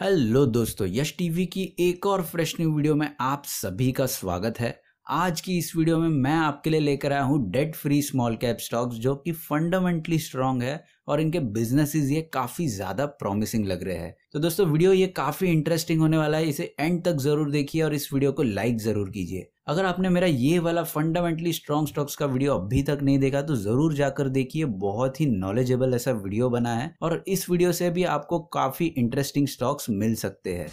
hello दोस्तों यश TV की एक और फ्रेश न्यू वीडियो में आप सभी का स्वागत है आज की इस वीडियो में मैं आपके लिए लेकर आया हूँ debt free small cap stocks जो कि फंडामेंटली स्ट्रांग है और इनके बिजनेसेस ये काफ़ी ज़्यादा प्रॉमिसिंग लग रहे हैं तो दोस्तों वीडियो ये काफ़ी इंटरेस्टिंग होने वाला है इसे एंड तक ज़रूर देखिए और इस वीडियो को लाइक ज़रूर कीजिए अगर आपने मेरा ये वाला फंडामेंटली स्ट्रॉन्ग स्टॉक्स का वीडियो अभी तक नहीं देखा तो ज़रूर जाकर देखिए बहुत ही नॉलेजेबल ऐसा वीडियो बना है और इस वीडियो से भी आपको काफ़ी इंटरेस्टिंग स्टॉक्स मिल सकते हैं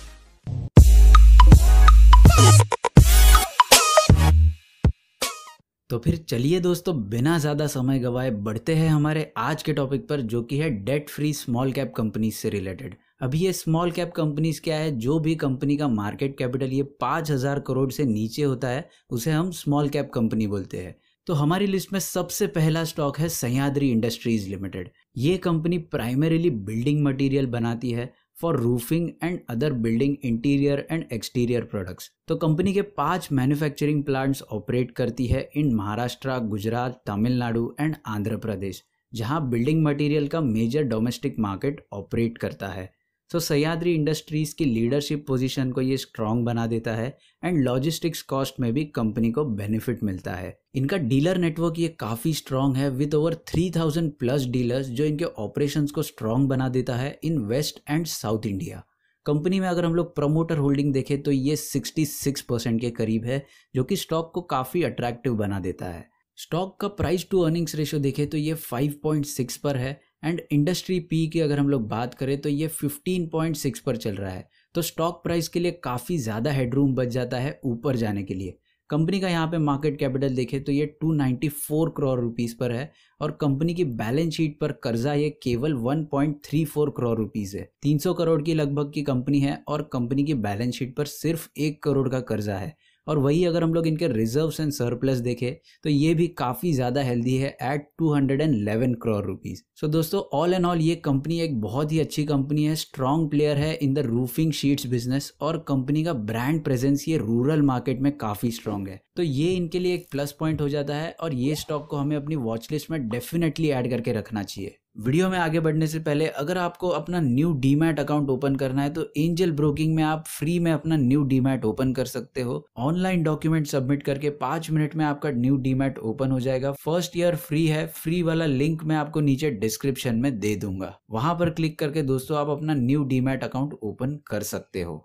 तो फिर चलिए दोस्तों बिना ज़्यादा समय गवाए बढ़ते हैं हमारे आज के टॉपिक पर जो कि है debt free small cap companies से रिलेटेड अभी ये स्मॉल कैप कंपनीज क्या है जो भी कंपनी का मार्केट कैपिटल ये पाँच हज़ार करोड़ से नीचे होता है उसे हम स्मॉल कैप कंपनी बोलते हैं तो हमारी लिस्ट में सबसे पहला स्टॉक है सह्याद्री इंडस्ट्रीज लिमिटेड ये कंपनी प्राइमरीली बिल्डिंग मटेरियल बनाती है for roofing and other building interior and exterior products तो कंपनी के पांच मैन्युफैक्चरिंग प्लांट्स ऑपरेट करती है इन महाराष्ट्र गुजरात तमिलनाडु एंड आंध्र प्रदेश जहां बिल्डिंग मटेरियल का मेजर डोमेस्टिक मार्केट ऑपरेट करता है सो so, सयाद्री इंडस्ट्रीज़ की लीडरशिप पोजीशन को ये स्ट्रांग बना देता है एंड लॉजिस्टिक्स कॉस्ट में भी कंपनी को बेनिफिट मिलता है इनका डीलर नेटवर्क ये काफ़ी स्ट्रांग है विद ओवर 3000 प्लस डीलर्स जो इनके ऑपरेशंस को स्ट्रांग बना देता है in west and south India company में अगर हम लोग प्रमोटर होल्डिंग देखें तो ये 66 परसेंट के करीब है जो कि स्टॉक को काफ़ी अट्रैक्टिव बना देता है स्टॉक का प्राइस टू अर्निंग्स रेशियो देखें तो ये 5.6 पर है एंड इंडस्ट्री पी की अगर हम लोग बात करें तो ये 15.6 पर चल रहा है तो स्टॉक प्राइस के लिए काफ़ी ज़्यादा हेडरूम बच जाता है ऊपर जाने के लिए कंपनी का यहाँ पे मार्केट कैपिटल देखें तो ये 294 करोड़ रुपीस पर है और कंपनी की बैलेंस शीट पर कर्जा ये केवल 1.34 करोड़ रुपीस है 300 करोड़ की लगभग की कंपनी है और कंपनी की बैलेंस शीट पर सिर्फ एक करोड़ का कर्जा है और वही अगर हम लोग इनके रिजर्व्स एंड सरप्लस देखें तो ये भी काफ़ी ज़्यादा हेल्दी है एट 211 करोड़ रुपीज़ सो दोस्तों ऑल एंड ऑल ये कंपनी एक बहुत ही अच्छी कंपनी है स्ट्रॉन्ग प्लेयर है in the roofing sheets business और कंपनी का ब्रांड प्रेजेंस ये रूरल मार्केट में काफ़ी स्ट्रॉन्ग है तो ये इनके लिए एक प्लस पॉइंट हो जाता है और ये स्टॉक को हमें अपनी वॉच लिस्ट में डेफिनेटली ऐड करके रखना चाहिए वीडियो में आगे बढ़ने से पहले अगर आपको अपना न्यू डीमैट अकाउंट ओपन करना है तो एंजल ब्रोकिंग में आप फ्री में अपना न्यू डीमैट ओपन कर सकते हो ऑनलाइन डॉक्यूमेंट सबमिट करके पांच मिनट में आपका न्यू डीमैट ओपन हो जाएगा फर्स्ट ईयर फ्री है फ्री वाला लिंक मैं आपको नीचे डिस्क्रिप्शन में दे दूंगा वहां पर क्लिक करके दोस्तों आप अपना न्यू डीमैट अकाउंट ओपन कर सकते हो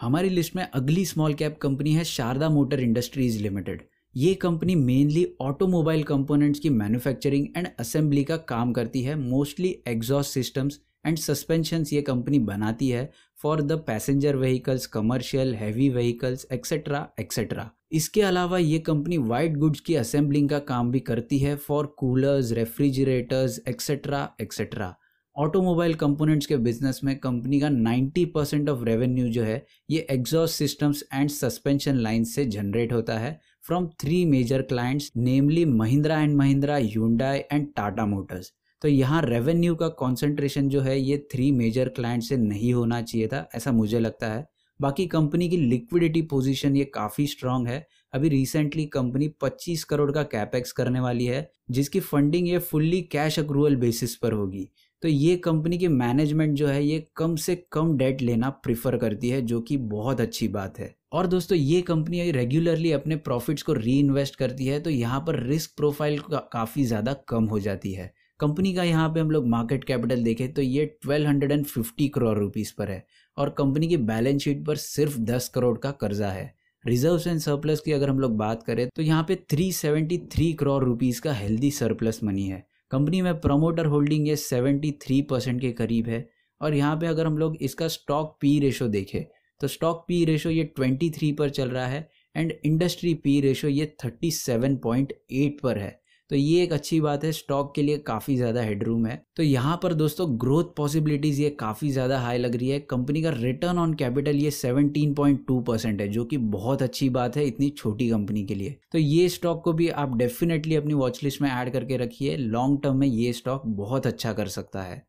हमारी लिस्ट में अगली स्मॉल कैप कंपनी है शारदा मोटर इंडस्ट्रीज लिमिटेड ये कंपनी मेनली ऑटोमोबाइल कंपोनेंट्स की मैन्युफैक्चरिंग एंड असेंबली का काम करती है mostly exhaust systems and suspensions ये कंपनी बनाती है for the passenger vehicles commercial heavy vehicles etcetera etcetera इसके अलावा ये कंपनी वाइट गुड्स की असेंबलिंग का काम भी करती है for coolers refrigerators etcetera etcetera automobile components के बिजनेस में कंपनी का 90 परसेंट ऑफ रेवेन्यू जो है ये exhaust systems and suspension line से जनरेट होता है from three major clients namely Mahindra and Mahindra Hyundai and Tata Motors तो यहाँ रेवेन्यू का कॉन्सेंट्रेशन जो है ये थ्री मेजर क्लाइंट से नहीं होना चाहिए था ऐसा मुझे लगता है बाकी कंपनी की लिक्विडिटी पोजीशन ये काफ़ी स्ट्रांग है अभी रिसेंटली कंपनी 25 करोड़ का कैपेक्स करने वाली है जिसकी फंडिंग ये फुल्ली कैश अप्रूवल बेसिस पर होगी तो ये कंपनी की मैनेजमेंट जो है ये कम से कम डेट लेना प्रिफर करती है जो कि बहुत अच्छी बात है और दोस्तों ये कंपनी रेगुलरली अपने प्रॉफिट्स को री इन्वेस्ट करती है तो यहाँ पर रिस्क प्रोफाइल का, काफ़ी ज़्यादा कम हो जाती है कंपनी का यहाँ पे हम लोग मार्केट कैपिटल देखें तो ये 1250 करोड़ रुपीस पर है और कंपनी की बैलेंस शीट पर सिर्फ 10 करोड़ का कर्जा है रिजर्व एंड सरप्लस की अगर हम लोग बात करें तो यहाँ पे 373 करोड़ रुपीस का हेल्दी सरप्लस मनी है कंपनी में प्रमोटर होल्डिंग ये 73 परसेंट के करीब है और यहाँ पे अगर हम लोग इसका स्टॉक पी रेशो देखें तो स्टॉक पी रेशो ये 23 पर चल रहा है एंड इंडस्ट्री पी रेशो ये 37.8 पर है तो ये एक अच्छी बात है स्टॉक के लिए काफ़ी ज़्यादा हेडरूम है तो यहाँ पर दोस्तों ग्रोथ पॉसिबिलिटीज़ ये काफ़ी ज़्यादा हाई लग रही है कंपनी का रिटर्न ऑन कैपिटल ये 17.2 परसेंट है जो कि बहुत अच्छी बात है इतनी छोटी कंपनी के लिए तो ये स्टॉक को भी आप डेफिनेटली अपनी वॉचलिस्ट में ऐड करके रखिए लॉन्ग टर्म में ये स्टॉक बहुत अच्छा कर सकता है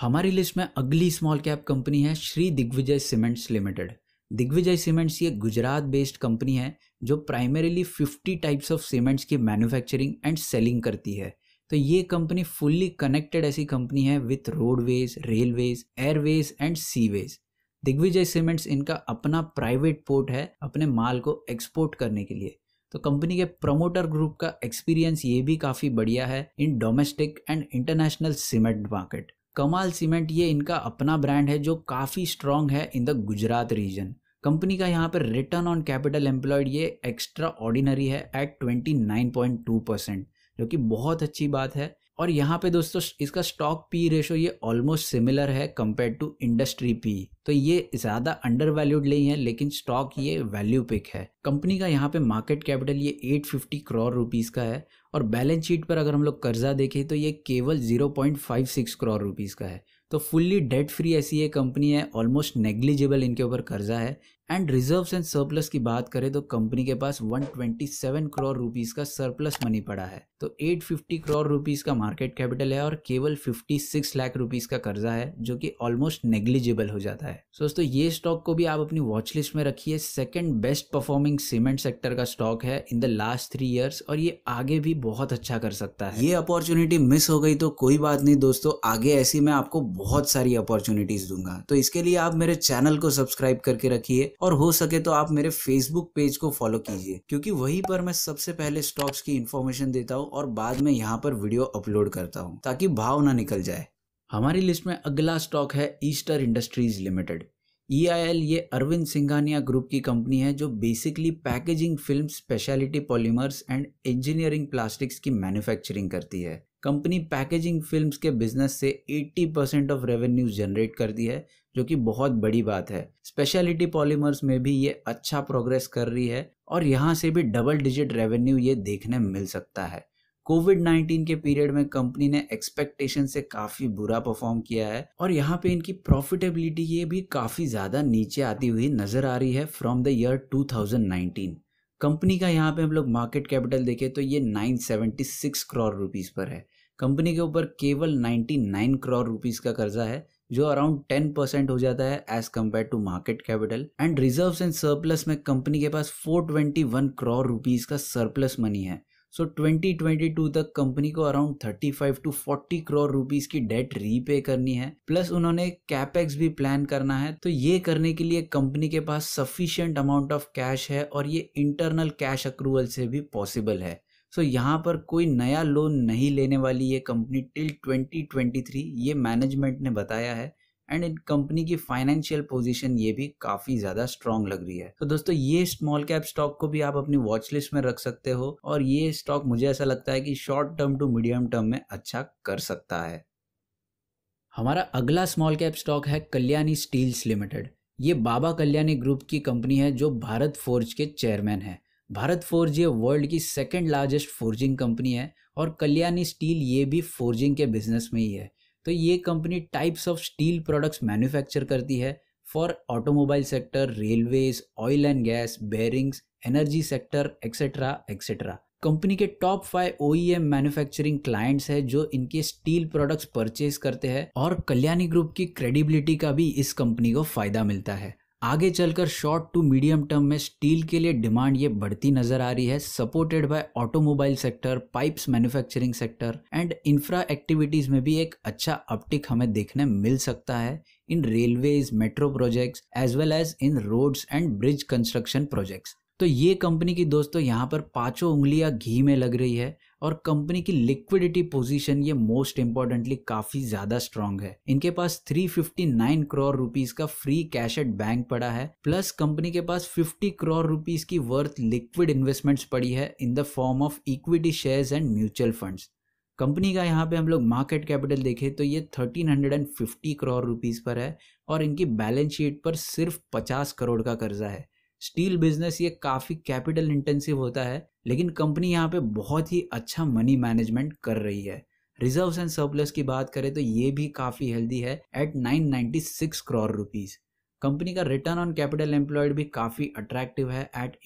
हमारी लिस्ट में अगली स्मॉल कैप कंपनी है Shri Digvijay Cements Limited Digvijay Cements ये गुजरात बेस्ड कंपनी है जो प्राइमरीली 50 टाइप्स ऑफ सीमेंट्स की मैन्युफैक्चरिंग एंड सेलिंग करती है तो ये कंपनी फुल्ली कनेक्टेड ऐसी कंपनी है with roadways railways airways and seaways Digvijay Cements इनका अपना प्राइवेट पोर्ट है अपने माल को एक्सपोर्ट करने के लिए तो कंपनी के प्रमोटर ग्रुप का एक्सपीरियंस ये भी काफ़ी बढ़िया है in domestic and international cement market Kamal cement ये इनका अपना ब्रांड है जो काफ़ी स्ट्रांग है in the Gujarat region company का यहाँ पर रिटर्न ऑन कैपिटल एम्प्लॉयड ये एक्स्ट्रा ऑर्डिनरी है एट टू परसेंट जो कि बहुत अच्छी बात है और यहाँ पे दोस्तों इसका स्टॉक पी रेशो ये ऑलमोस्ट सिमिलर है कंपेयर टू इंडस्ट्री पी तो ये ज़्यादा अंडर वैल्यूड नहीं है लेकिन स्टॉक ये वैल्यू पिक है कंपनी का यहाँ पे मार्केट कैपिटल ये 850 करोड़ रुपीज़ का है और बैलेंस शीट पर अगर हम लोग कर्जा देखें तो ये केवल 0.56 करोड़ रुपीज़ का है तो फुल्ली डेट फ्री ऐसी ये कंपनी है ऑलमोस्ट नेग्लिजिबल इनके ऊपर कर्जा है एंड रिजर्व्स एंड सरप्लस की बात करें तो कंपनी के पास 127 करोड़ रुपीस का सरप्लस मनी पड़ा है तो 850 करोड़ रुपीस का मार्केट कैपिटल है और केवल 56 लाख रुपीस का कर्जा है जो कि ऑलमोस्ट नेग्लिजिबल हो जाता है सो दोस्तों ये स्टॉक को भी आप अपनी वॉचलिस्ट में रखिए second best performing cement sector का स्टॉक है in the last three years और ये आगे भी बहुत अच्छा कर सकता है ये अपॉर्चुनिटी मिस हो गई तो कोई बात नहीं दोस्तों आगे ऐसी मैं आपको बहुत सारी अपॉर्चुनिटीज दूंगा तो इसके लिए आप मेरे चैनल को सब्सक्राइब करके रखिए और हो सके तो आप मेरे फेसबुक पेज को फॉलो कीजिए क्योंकि वहीं पर मैं सबसे पहले स्टॉक्स की इन्फॉर्मेशन देता हूँ और बाद में यहाँ पर वीडियो अपलोड करता हूँ ताकि भाव ना निकल जाए हमारी लिस्ट में अगला स्टॉक है Ester Industries Limited E I L ये अरविंद सिंघानिया ग्रुप की कंपनी है जो basically packaging film speciality polymers and engineering plastics की मैन्युफैक्चरिंग करती है कंपनी पैकेजिंग फिल्म्स के बिजनेस से 80 परसेंट ऑफ रेवेन्यू जनरेट करती है जो कि बहुत बड़ी बात है स्पेशलिटी पॉलीमर्स में भी ये अच्छा प्रोग्रेस कर रही है और यहाँ से भी डबल डिजिट रेवेन्यू ये देखने मिल सकता है कोविड 19 के पीरियड में कंपनी ने एक्सपेक्टेशन से काफी बुरा परफॉर्म किया है और यहाँ पे इनकी प्रॉफिटेबिलिटी ये भी काफी ज्यादा नीचे आती हुई नजर आ रही है फ्रॉम द ईयर 2019 कंपनी का यहाँ पे हम लोग मार्केट कैपिटल देखें तो ये 976 करोड़ रुपीस पर है कंपनी के ऊपर केवल 99 करोड़ रुपीस का कर्जा है जो अराउंड टेन परसेंट हो जाता है as compare to market capital and reserve and surplus में कंपनी के पास four twenty one crore rupees का सरप्लस मनी है सो ट्वेंटी ट्वेंटी टू तक कंपनी को around thirty five to forty crore rupees की डेट रीपे करनी है प्लस उन्होंने कैपेक्स भी प्लान करना है तो ये करने के लिए कंपनी के पास सफिशियंट अमाउंट ऑफ कैश है और ये इंटरनल कैश अक्रूवल से भी पॉसिबल है सो so, यहाँ पर कोई नया लोन नहीं लेने वाली ये कंपनी टिल 2023 ये मैनेजमेंट ने बताया है एंड इन कंपनी की फाइनेंशियल पोजीशन ये भी काफी ज्यादा स्ट्रांग लग रही है तो दोस्तों ये स्मॉल कैप स्टॉक को भी आप अपनी वॉच लिस्ट में रख सकते हो और ये स्टॉक मुझे ऐसा लगता है कि short term to medium term में अच्छा कर सकता है हमारा अगला स्मॉल कैप स्टॉक है कल्याणी स्टील्स लिमिटेड ये बाबा कल्याणी ग्रुप की कंपनी है जो भारत फोर्ज के चेयरमैन है भारत फोर्ज ये वर्ल्ड की सेकेंड लार्जेस्ट फोर्जिंग कंपनी है और कल्याणी स्टील ये भी फोर्जिंग के बिजनेस में ही है तो ये company types of steel products manufacture करती है for automobile sector railways oil and gas bearings energy sector etcetera etcetera company के top five O manufacturing clients हैं जो इनके स्टील प्रोडक्ट्स परचेज करते हैं और कल्याणी ग्रुप की क्रेडिबिलिटी का भी इस कंपनी को फायदा मिलता है आगे चलकर शॉर्ट टू मीडियम टर्म में स्टील के लिए डिमांड ये बढ़ती नजर आ रही है supported by automobile sector pipes manufacturing sector and infra activities में भी एक अच्छा अपटिक हमें देखने मिल सकता है in railways metro projects as well as in roads and bridge construction projects तो ये कंपनी की दोस्तों यहाँ पर पांचों उंगलियां घी में लग रही है और कंपनी की लिक्विडिटी पोजीशन ये मोस्ट इंपॉर्टेंटली काफी ज्यादा स्ट्रांग है इनके पास 359 करोड़ रुपीस का फ्री कैश एट बैंक पड़ा है प्लस कंपनी के पास 50 करोड़ रुपीस की वर्थ लिक्विड इन्वेस्टमेंट्स पड़ी है in the form of equity shares and mutual funds company का यहाँ पे हम लोग मार्केट कैपिटल देखें तो ये 1350 करोड़ रुपीस पर है और इनकी बैलेंस शीट पर सिर्फ 50 करोड़ का कर्जा है स्टील बिजनेस ये काफ़ी कैपिटल इंटेंसिव होता है लेकिन कंपनी यहाँ पे बहुत ही अच्छा मनी मैनेजमेंट कर रही है रिजर्व एंड सरप्लस की बात करें तो ये भी काफ़ी हेल्दी है एट 996 करोड़ रुपीस कंपनी का रिटर्न ऑन कैपिटल एम्प्लॉयड भी काफ़ी अट्रैक्टिव है at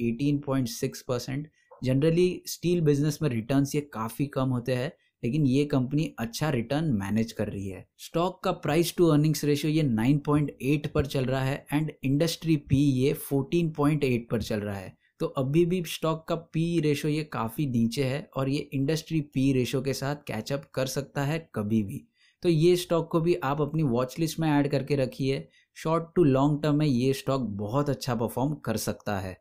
18.6 percent generally steel business में रिटर्न ये काफ़ी कम होते हैं लेकिन ये कंपनी अच्छा रिटर्न मैनेज कर रही है स्टॉक का प्राइस टू अर्निंग्स रेशियो ये 9.8 पर चल रहा है एंड इंडस्ट्री पी ये 14.8 पर चल रहा है तो अभी भी स्टॉक का पी रेशो ये काफ़ी नीचे है और ये इंडस्ट्री पी रेशो के साथ कैचअप कर सकता है कभी भी तो ये स्टॉक को भी आप अपनी वॉच लिस्ट में ऐड करके रखिए शॉर्ट टू लॉन्ग टर्म में ये स्टॉक बहुत अच्छा परफॉर्म कर सकता है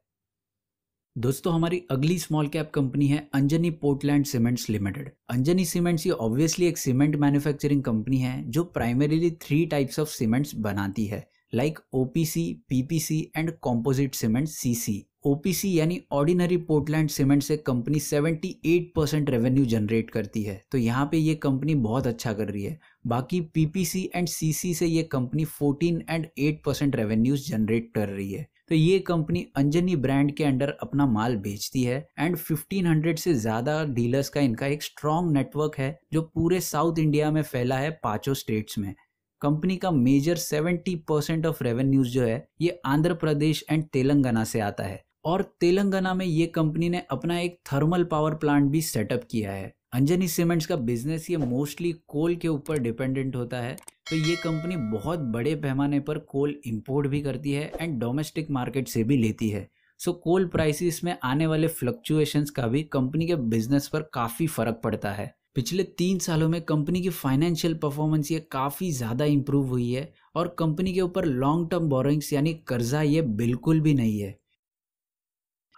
दोस्तों हमारी अगली स्मॉल कैप कंपनी है Anjani Portland Cements Limited Anjani Cements ये ऑब्वियसली एक सीमेंट मैन्युफैक्चरिंग कंपनी है जो primarily three types of cements बनाती है like OPC PPC and composite cement CC OPC यानी ऑर्डिनरी पोर्टलैंड सीमेंट से कंपनी 78 परसेंट रेवेन्यू जनरेट करती है तो यहाँ पे ये कंपनी बहुत अच्छा कर रही है बाकी पीपीसी एंड सीसी से ये company 14 and 8 percent revenues generate कर रही है तो ये कंपनी अंजनी ब्रांड के अंडर अपना माल बेचती है एंड 1500 से ज्यादा डीलर्स का इनका एक स्ट्रॉन्ग नेटवर्क है जो पूरे साउथ इंडिया में फैला है पांचों स्टेट्स में कंपनी का मेजर 70 परसेंट ऑफ रेवेन्यूज जो है ये आंध्र प्रदेश एंड तेलंगाना से आता है और तेलंगाना में ये कंपनी ने अपना एक थर्मल पावर प्लांट भी सेटअप किया है अंजनी सीमेंट्स का बिजनेस ये मोस्टली कोल के ऊपर डिपेंडेंट होता है तो ये कंपनी बहुत बड़े पैमाने पर कोल इंपोर्ट भी करती है एंड डोमेस्टिक मार्केट से भी लेती है सो कोल प्राइसेस में आने वाले फ्लक्चुएशंस का भी कंपनी के बिजनेस पर काफ़ी फर्क पड़ता है पिछले तीन सालों में कंपनी की फाइनेंशियल परफॉर्मेंस ये काफ़ी ज़्यादा इम्प्रूव हुई है और कंपनी के ऊपर लॉन्ग टर्म बोरोइंग्स यानी कर्जा ये बिल्कुल भी नहीं है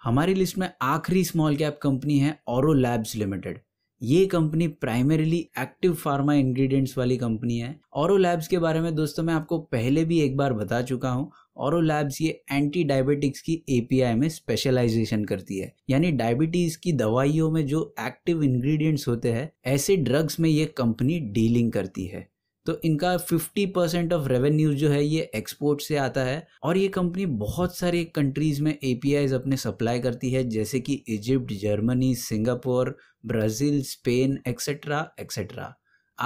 हमारी लिस्ट में आखिरी स्मॉल कैप कंपनी है और लैब्स लिमिटेड ये company primarily active pharma ingredients वाली कंपनी है और लैब्स के बारे में दोस्तों मैं आपको पहले भी एक बार बता चुका हूँ और लैब्स ये एंटी डायबिटिक्स की एपीआई में स्पेशलाइजेशन करती है यानी डायबिटीज की दवाइयों में जो एक्टिव इंग्रेडिएंट्स होते हैं ऐसे ड्रग्स में ये कंपनी डीलिंग करती है तो इनका 50 परसेंट ऑफ रेवेन्यू जो है ये एक्सपोर्ट से आता है और ये कंपनी बहुत सारे कंट्रीज में एपीआईज अपने सप्लाई करती है जैसे कि Egypt Germany Singapore Brazil Spain etcetera etcetera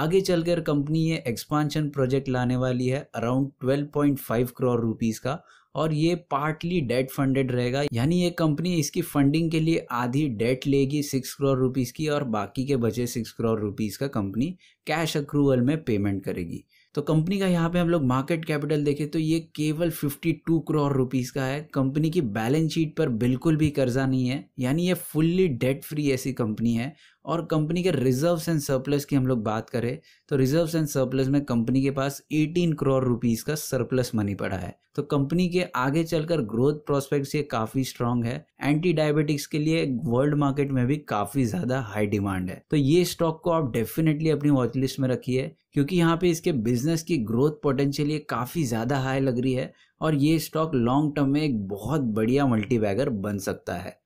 आगे चलकर कंपनी ये एक्सपांशन प्रोजेक्ट लाने वाली है अराउंड 12.5 करोड़ रुपीस का और ये पार्टली डेट फंडेड रहेगा यानी ये कंपनी इसकी फंडिंग के लिए आधी डेट लेगी सिक्स करोड़ रुपीस की और बाकी के बचे सिक्स करोड़ रुपीस का कंपनी कैश अक्रूवल में पेमेंट करेगी तो कंपनी का यहाँ पे हम लोग मार्केट कैपिटल देखें तो ये केवल 52 करोड़ रुपीस का है कंपनी की बैलेंस शीट पर बिल्कुल भी कर्जा नहीं है यानी ये फुल्ली डेट फ्री ऐसी कंपनी है और कंपनी के रिजर्व्स एंड सरप्लस की हम लोग बात करें तो रिजर्व्स एंड सरप्लस में कंपनी के पास 18 करोड़ रुपीस का सरप्लस मनी पड़ा है तो कंपनी के आगे चलकर ग्रोथ प्रोस्पेक्ट्स ये काफ़ी स्ट्रांग है एंटी डायबिटिक्स के लिए वर्ल्ड मार्केट में भी काफ़ी ज़्यादा हाई डिमांड है तो ये स्टॉक को आप डेफिनेटली अपनी वॉचलिस्ट में रखिए क्योंकि यहाँ पे इसके बिजनेस की ग्रोथ पोटेंशियल ये काफ़ी ज़्यादा हाई लग रही है और ये स्टॉक लॉन्ग टर्म में एक बहुत बढ़िया मल्टी बन सकता है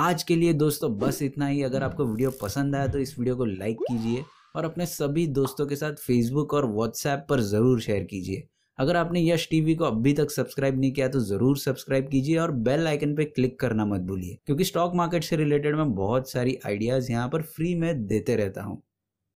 आज के लिए दोस्तों बस इतना ही अगर आपको वीडियो पसंद आया तो इस वीडियो को लाइक कीजिए और अपने सभी दोस्तों के साथ फेसबुक और व्हाट्सएप पर ज़रूर शेयर कीजिए अगर आपने यश टीवी को अभी तक सब्सक्राइब नहीं किया तो ज़रूर सब्सक्राइब कीजिए और बेल आइकन पर क्लिक करना मत भूलिए क्योंकि स्टॉक मार्केट से रिलेटेड मैं बहुत सारी आइडियाज़ यहाँ पर फ्री में देते रहता हूँ